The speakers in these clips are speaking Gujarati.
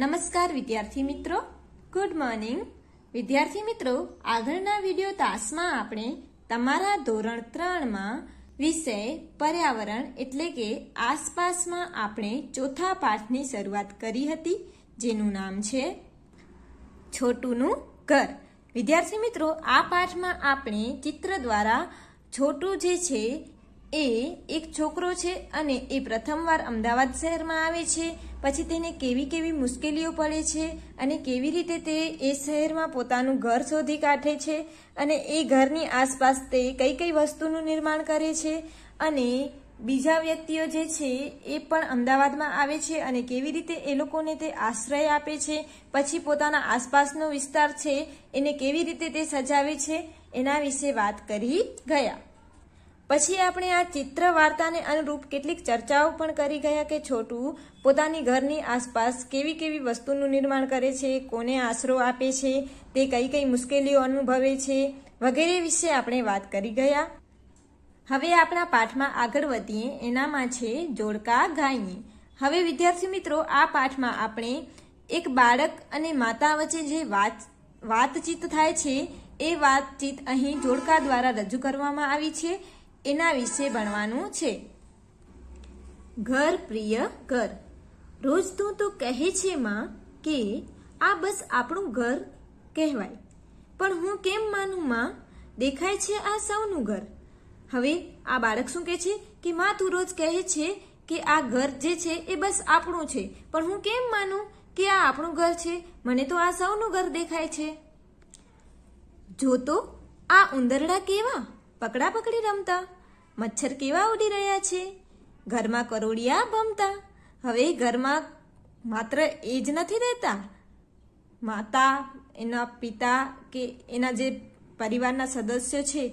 નમસ્કાર વિદ્યાર્થી મિત્રો ગુડ મોર્નિંગ વિદ્યાર્થી મિત્રો આગળના વિડીયો તાસમાં આપણે તમારા ધોરણ ત્રણમાં વિષય પર્યાવરણ એટલે કે આસપાસમાં આપણે ચોથા પાઠની શરૂઆત કરી હતી જેનું નામ છે છોટુંનું ઘર વિદ્યાર્થી મિત્રો આ પાઠમાં આપણે ચિત્ર દ્વારા છોટું જે છે એ એક છોકરો છે અને એ પ્રથમવાર અમદાવાદ શહેરમાં આવે છે પછી તેને કેવી કેવી મુશ્કેલીઓ પડે છે અને કેવી રીતે તે એ શહેરમાં પોતાનું ઘર શોધી કાઢે છે અને એ ઘરની આસપાસ તે કઈ કઈ વસ્તુનું નિર્માણ કરે છે અને બીજા વ્યક્તિઓ જે છે એ પણ અમદાવાદમાં આવે છે અને કેવી રીતે એ લોકોને તે આશ્રય આપે છે પછી પોતાના આસપાસનો વિસ્તાર છે એને કેવી રીતે તે સજાવે છે એના વિશે વાત કરી ગયા પછી આપણે આ ચિત્ર વાર્તાને અનુરૂપ કેટલીક ચર્ચાઓ પણ કરી ગયા કે છોટું પોતાની ઘરની આસપાસ કેવી કેવી વસ્તુનું નિર્માણ કરે છે કોને આશરો આપે છે તે કઈ કઈ મુશ્કેલીઓ અનુભવે છે વગેરે વિશે આપણે વાત કરી ગયા હવે આપણા પાઠમાં આગળ વધીએ એનામાં છે જોડકા ગાયની હવે વિદ્યાર્થી મિત્રો આ પાઠમાં આપણે એક બાળક અને માતા વચ્ચે જે વાત વાતચીત થાય છે એ વાતચીત અહીં જોડકા દ્વારા રજૂ કરવામાં આવી છે એના વિશે ભણવાનું છે ઘર પ્રિય ઘર રોજ તું તો કહે છે માં કે આ બસ આપણું ઘર કહેવાય પણ હું કેમ માનું માં દેખાય છે આ સૌનું ઘર હવે આ બાળક શું કહે છે કે માં તું રોજ કહે છે કે આ ઘર જે છે એ બસ આપણું છે પણ હું કેમ માનું કે આ આપણું ઘર છે મને તો આ સૌનું ઘર દેખાય છે જો તો આ ઉંદરડા કેવા પકડા પકડી રમતા મચ્છર કેવા ઉડી રહ્યા છે ઘરમાં કરોડિયા ભમતા હવે ઘરમાં માત્ર એ જ નથી રહેતા માતા એના પિતા કે એના જે પરિવારના સદસ્યો છે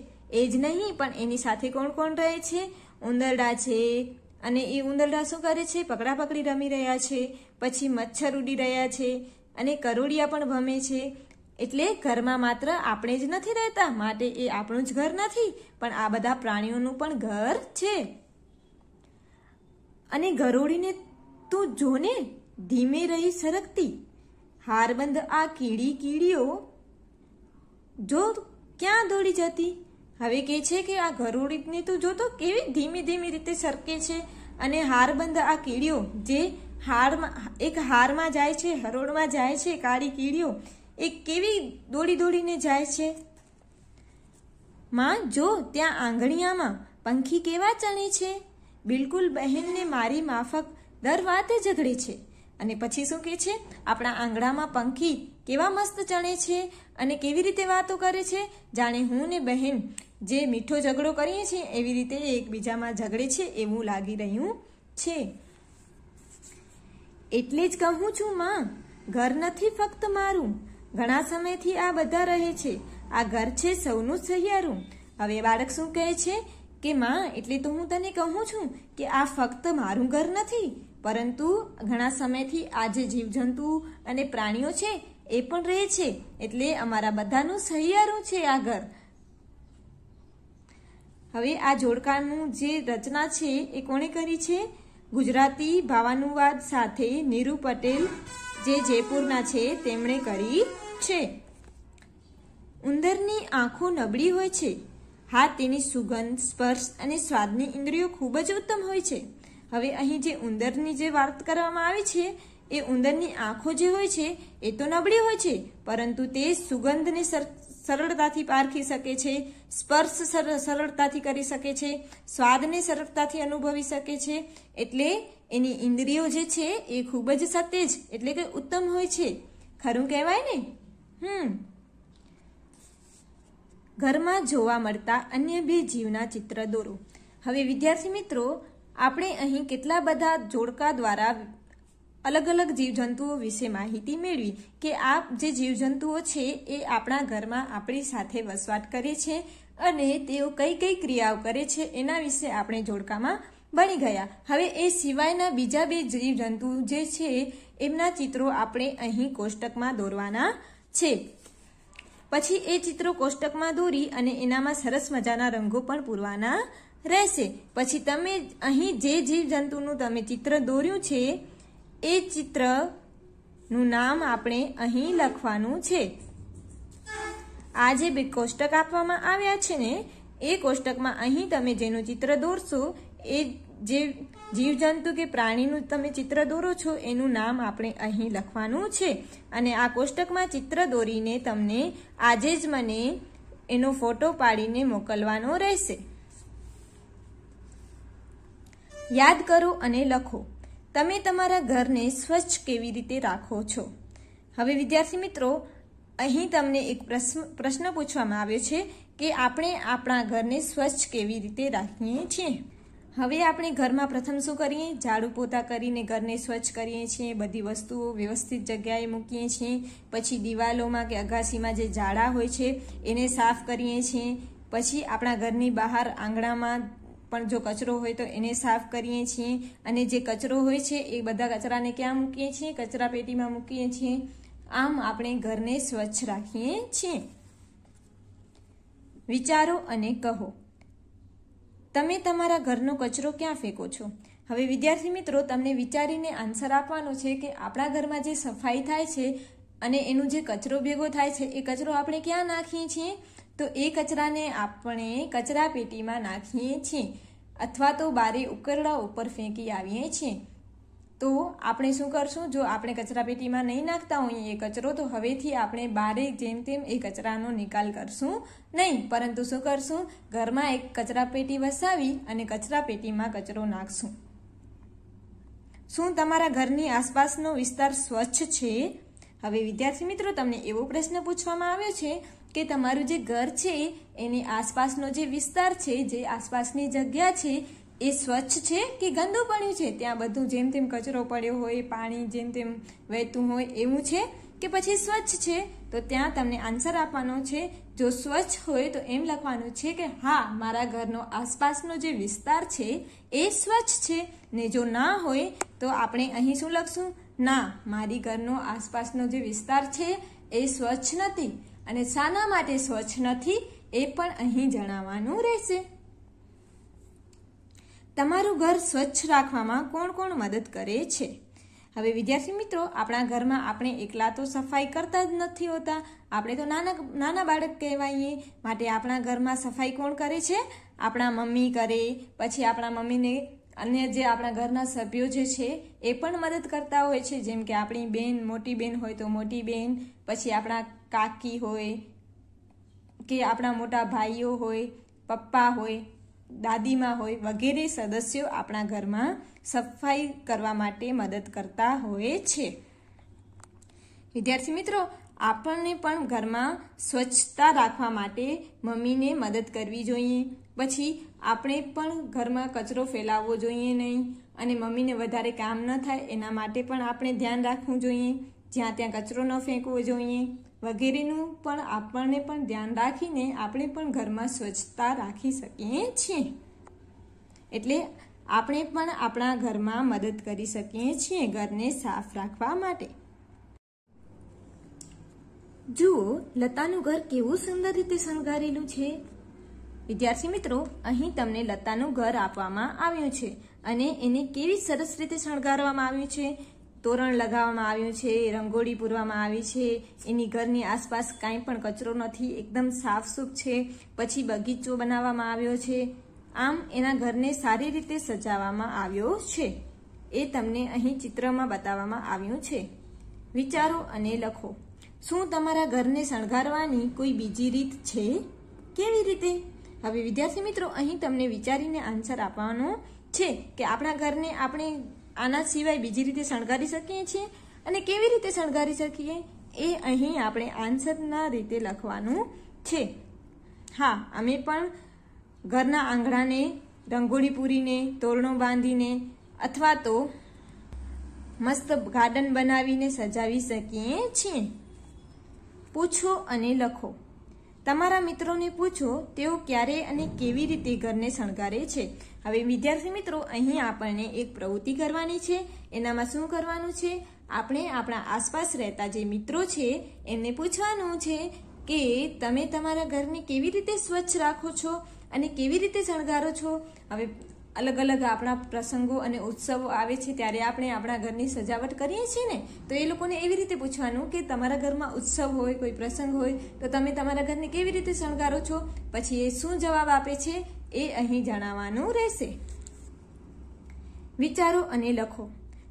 એ જ નહીં પણ એની સાથે કોણ કોણ રહે છે ઉંદરડા છે અને એ ઉંદરડા શું કરે છે પકડા પકડી રમી રહ્યા છે પછી મચ્છર ઉડી રહ્યા છે અને કરોડિયા પણ ભમે છે એટલે ઘરમાં માત્ર આપણે જ નથી રહેતા માટે એ આપણું જ ઘર નથી પણ આ બધા પ્રાણીઓનું પણ ઘર છે અને ગરોળીને તું જોને ધીમે રહી સરકતી હારબંધ આ કીડી કીડીઓ જો ક્યાં દોડી જતી હવે કે છે કે આ ગરોળીને તું જોતો કેવી ધીમી ધીમી રીતે સરકે છે અને હારબંધ આ કીડીઓ જે હારમાં એક હારમાં જાય છે હરોળમાં જાય છે કાળી કીડીઓ એ કેવી દોડી દોડીને જાય છે માં જો ત્યાં આંગણિયામાં પંખી કેવા ચણે છે બિલકુલ બહેનને મારી માફક દર વાતે ઝઘડે છે અને પછી શું કહે છે આપણા આંગણામાં પંખી કેવા મસ્ત ચણે છે અને કેવી રીતે વાતો કરે છે જાણે હું ને બહેન જે મીઠો ઝઘડો કરીએ છીએ એવી રીતે એકબીજામાં ઝઘડે છે એવું લાગી રહ્યું છે એટલે જ કહું છું માં ઘર નથી ફક્ત મારું ઘણા સમયથી આ બધા રહે છે આ ઘર છે સૌનું સહિયારું હવે બાળક શું કહે છે કે માં એટલે તો હું તને કહું છું કે આ ફક્ત મારું ઘર નથી પરંતુ ઘણા સમયથી આ જે જીવજંતુ અને પ્રાણીઓ છે એ પણ રહે છે એટલે અમારા બધાનું સહિયારું છે આ ઘર હવે આ જોડકાણનું જે રચના છે એ કોણે કરી છે ગુજરાતી ભાવાનુવાદ સાથે નીરુ પટેલ જે જયપુરના છે તેમણે કરી છે ઉંદરની આંખો નબળી હોય છે હા તેની સુગંધ સ્પર્શ અને સ્વાદની ઇન્દ્રિયો ખૂબ જ ઉત્તમ હોય છે હવે અહીં જે ઉંદરની જે વાત કરવામાં આવી છે એ ઉંદરની આંખો જે હોય છે એ તો નબળી હોય છે પરંતુ તે સુગંધને સરળતાથી પારખી શકે છે સ્પર્શ સરળતાથી કરી શકે છે સ્વાદને સરળતાથી અનુભવી શકે છે એટલે એની ઇન્દ્રિયો જે છે એ ખૂબ જ સતેજ એટલે કે ઉત્તમ હોય છે ખરું કહેવાય ને હમ ઘરમાં જોવા મળતા અન્ય બે જીવના ચિત્ર દોરો હવે વિદ્યાર્થી મિત્રો આપણે અહીં કેટલા બધા જોડકા દ્વારા અલગ અલગ જીવજંતુઓ વિશે માહિતી મેળવી કે આ જે જીવજંતુઓ છે એ આપણા ઘરમાં આપણી સાથે વસવાટ કરે છે અને તેઓ કઈ કઈ ક્રિયાઓ કરે છે એના વિશે આપણે જોડકામાં બની ગયા હવે એ સિવાયના બીજા બે જીવજંતુ જે છે એમના ચિત્રો આપણે અહીં કોષ્ટકમાં દોરવાના છે પછી એ ચિત્રો કોષ્ટકમાં દોરી અને એનામાં સરસ મજાના રંગો પણ પૂરવાના રહેશે પછી તમે અહીં જે જીવજંતુનું તમે ચિત્ર દોર્યું છે એ ચિત્રનું નામ આપણે અહીં લખવાનું છે આ જે બે કોષ્ટક આપવામાં આવ્યા છે ને એ કોષ્ટકમાં અહીં તમે જેનું ચિત્ર દોરશો એ જે જીવજંતુ કે પ્રાણીનું તમે ચિત્ર દોરો છો એનું નામ આપણે અહીં લખવાનું છે અને આ કોષ્ટકમાં ચિત્ર દોરીને તમને આજે જ મને એનો ફોટો પાડીને મોકલવાનો રહેશે યાદ કરો અને લખો તમે તમારા ઘરને સ્વચ્છ કેવી રીતે રાખો છો હવે વિદ્યાર્થી મિત્રો અહીં તમને એક પ્રશ્ન પૂછવામાં આવ્યો છે કે આપણે આપણા ઘરને સ્વચ્છ કેવી રીતે રાખીએ છીએ હવે આપણે ઘરમાં પ્રથમ શું કરીએ ઝાડુ પોતા કરીને ઘરને સ્વચ્છ કરીએ છીએ બધી વસ્તુઓ વ્યવસ્થિત જગ્યાએ મૂકીએ છીએ પછી દિવાલોમાં કે અગાસીમાં જે ઝાડા હોય છે એને સાફ કરીએ છીએ પછી આપણા ઘરની બહાર આંગણામાં પણ જો કચરો હોય તો એને સાફ કરીએ છીએ અને જે કચરો હોય છે એ બધા કચરાને ક્યાં મૂકીએ છીએ કચરા પેટીમાં મૂકીએ છીએ આમ આપણે ઘરને સ્વચ્છ રાખીએ છીએ વિચારો અને કહો તમે તમારા ઘરનો કચરો ક્યાં ફેંકો છો હવે વિદ્યાર્થી મિત્રો તમને વિચારીને આન્સર આપવાનો છે કે આપણા ઘરમાં જે સફાઈ થાય છે અને એનું જે કચરો ભેગો થાય છે એ કચરો આપણે ક્યાં નાખીએ છીએ તો એ કચરાને આપણે કચરા પેટીમાં નાખીએ છીએ અથવા તો બારે ઉકરડા ઉપર ફેંકી આવીએ છીએ તો આપણે શું કરશું જો આપણે કચરાપેટીમાં નહીં નાખતા હોઈએ એ કચરો તો હવેથી આપણે બારે જેમ તેમ એ કચરાનો નિકાલ કરશું નહીં પરંતુ શું કરશું ઘરમાં એક કચરાપેટી વસાવી અને કચરાપેટીમાં કચરો નાખશું શું તમારા ઘરની આસપાસનો વિસ્તાર સ્વચ્છ છે હવે વિદ્યાર્થી મિત્રો તમને એવો પ્રશ્ન પૂછવામાં આવ્યો છે કે તમારું જે ઘર છે એની આસપાસનો જે વિસ્તાર છે જે આસપાસની જગ્યા છે એ સ્વચ્છ છે કે ગંદુ પડ્યું છે ત્યાં બધું જેમ તેમ કચરો પડ્યો હોય પાણી જેમ તેમ વહેતું હોય એવું છે કે પછી સ્વચ્છ છે તો ત્યાં તમને આન્સર આપવાનો છે જો સ્વચ્છ હોય તો એમ લખવાનું છે કે હા મારા ઘરનો આસપાસનો જે વિસ્તાર છે એ સ્વચ્છ છે ને જો ના હોય તો આપણે અહીં શું લખશું ના મારી ઘરનો આસપાસનો જે વિસ્તાર છે એ સ્વચ્છ નથી અને શાના માટે સ્વચ્છ નથી એ પણ અહીં જણાવવાનું રહેશે તમારું ઘર સ્વચ્છ રાખવામાં કોણ કોણ મદદ કરે છે હવે વિદ્યાર્થી મિત્રો આપણા ઘરમાં આપણે એકલા તો સફાઈ કરતા જ નથી હોતા આપણે તો નાના નાના બાળક કહેવાઈએ માટે આપણા ઘરમાં સફાઈ કોણ કરે છે આપણા મમ્મી કરે પછી આપણા મમ્મીને અન્ય જે આપણા ઘરના સભ્યો જે છે એ પણ મદદ કરતા હોય છે જેમ કે આપણી બેન મોટી બેન હોય તો મોટી બેન પછી આપણા કાકી હોય કે આપણા મોટા ભાઈઓ હોય પપ્પા હોય દાદીમાં હોય વગેરે સદસ્યો આપણા ઘરમાં સફાઈ કરવા માટે મદદ કરતા હોય છે વિદ્યાર્થી મિત્રો આપણને પણ ઘરમાં સ્વચ્છતા રાખવા માટે મમ્મીને મદદ કરવી જોઈએ પછી આપણે પણ ઘરમાં કચરો ફેલાવવો જોઈએ નહીં અને મમ્મીને વધારે કામ ન થાય એના માટે પણ આપણે ધ્યાન રાખવું જોઈએ જ્યાં ત્યાં કચરો ન ફેંકવો જોઈએ વગેરેનું પણ આપણને પણ ધ્યાન રાખીને આપણે પણ ઘરમાં સ્વચ્છતા રાખી શકીએ છીએ એટલે આપણે પણ આપણા ઘરમાં મદદ કરી શકીએ છીએ ઘરને સાફ રાખવા માટે જુઓ લતાનું ઘર કેવું સુંદર રીતે શણગારેલું છે વિદ્યાર્થી મિત્રો અહીં તમને લતાનું ઘર આપવામાં આવ્યું છે અને એને કેવી સરસ રીતે શણગારવામાં આવ્યું છે તોરણ લગાવવામાં આવ્યું છે રંગોળી પૂરવામાં આવી છે એની ઘરની આસપાસ કાંઈ પણ કચરો નથી એકદમ સાફસૂફ છે પછી બગીચો બનાવવામાં આવ્યો છે આમ એના ઘરને સારી રીતે સજાવવામાં આવ્યો છે એ તમને અહીં ચિત્રમાં બતાવવામાં આવ્યું છે વિચારો અને લખો શું તમારા ઘરને શણગારવાની કોઈ બીજી રીત છે કેવી રીતે હવે વિદ્યાર્થી મિત્રો અહીં તમને વિચારીને આન્સર આપવાનો છે કે આપણા ઘરને આપણે આના સિવાય બીજી રીતે શણગારી શકીએ છીએ અને કેવી રીતે શણગારી શકીએ એ અહીં આપણે આન્સરના રીતે લખવાનું છે હા અમે પણ ઘરના આંગણાને રંગોળી પૂરીને તોરણો બાંધીને અથવા તો મસ્ત ગાર્ડન બનાવીને સજાવી શકીએ છીએ પૂછો અને લખો તમારા મિત્રોને પૂછો તેઓ ક્યારે અને કેવી રીતે ઘરને શણગારે છે હવે વિદ્યાર્થી મિત્રો અહીં આપણને એક પ્રવૃત્તિ કરવાની છે એનામાં શું કરવાનું છે આપણે આપણા આસપાસ રહેતા જે મિત્રો છે એમને પૂછવાનું છે કે તમે તમારા ઘરને કેવી રીતે સ્વચ્છ રાખો છો અને કેવી રીતે શણગારો છો હવે અલગ અલગ આપણા પ્રસંગો અને ઉત્સવો આવે છે ત્યારે આપણે આપણા ઘરની સજાવટ કરીએ છીએ ને તો એ લોકોને એવી રીતે પૂછવાનું કે તમારા ઘરમાં ઉત્સવ હોય કોઈ પ્રસંગ હોય તો તમે તમારા ઘરને કેવી રીતે શણગારો છો પછી એ શું જવાબ આપે છે એ અહીં જણાવવાનું રહેશે વિચારો અને લખો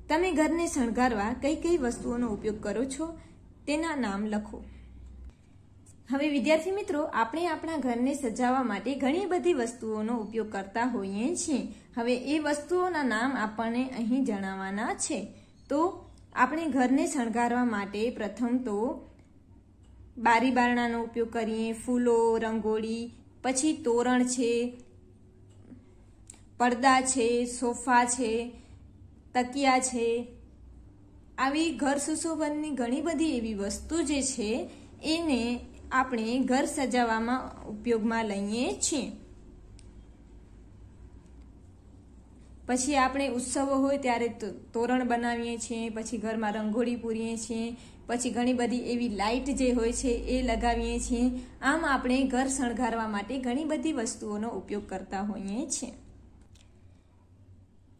તમે ઘરને શણગારવા કઈ કઈ વસ્તુઓનો ઉપયોગ કરો છો તેના નામ લખો હવે વિદ્યાર્થી મિત્રો આપણે આપણા ઘરને સજાવવા માટે ઘણી બધી વસ્તુઓનો ઉપયોગ કરતા હોઈએ છીએ હવે એ વસ્તુઓના નામ આપણને અહીં જણાવવાના છે તો આપણે ઘરને શણગારવા માટે પ્રથમ તો બારી બારણાનો ઉપયોગ કરીએ ફૂલો રંગોળી પછી તોરણ છે પડદા છે સોફા છે તકિયા છે આવી ઘર સુશોભનની ઘણી બધી એવી વસ્તુ જે છે એને આપણે ઘર સજાવવામાં ઉપયોગમાં લઈએ છીએ પછી આપણે ઉત્સવો હોય ત્યારે તોરણ બનાવીએ છીએ પછી ઘરમાં રંગોળી પૂરીએ છીએ પછી ઘણી બધી એવી લાઇટ જે હોય છે એ લગાવીએ છીએ આમ આપણે ઘર શણગારવા માટે ઘણી બધી વસ્તુઓનો ઉપયોગ કરતા હોઈએ છીએ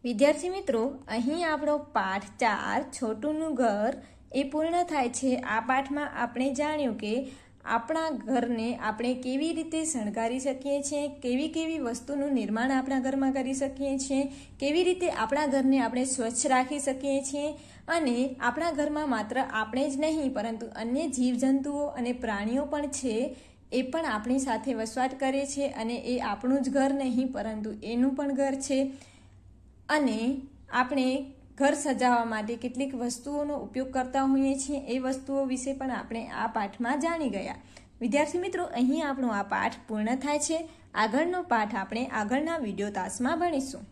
વિદ્યાર્થી મિત્રો અહીં આપણો પાઠ ચાર છોટુંનું ઘર એ પૂર્ણ થાય છે આ પાઠમાં આપણે જાણ્યું કે આપણા ઘરને આપણે કેવી રીતે શણગારી શકીએ છીએ કેવી કેવી વસ્તુનું નિર્માણ આપણા ઘરમાં કરી શકીએ છીએ કેવી રીતે આપણા ઘરને આપણે સ્વચ્છ રાખી શકીએ છીએ અને આપણા ઘરમાં માત્ર આપણે જ નહીં પરંતુ અન્ય જીવજંતુઓ અને પ્રાણીઓ પણ છે એ પણ આપણી સાથે વસવાટ કરે છે અને એ આપણું જ ઘર નહીં પરંતુ એનું પણ ઘર છે અને આપણે ઘર સજાવવા માટે કેટલીક વસ્તુઓનો ઉપયોગ કરતા હોઈએ છીએ એ વસ્તુઓ વિશે પણ આપણે આ પાઠમાં જાણી ગયા વિદ્યાર્થી મિત્રો અહીં આપણો આ પાઠ પૂર્ણ થાય છે આગળનો પાઠ આપણે આગળના વિડીયો તાસમાં ભણીશું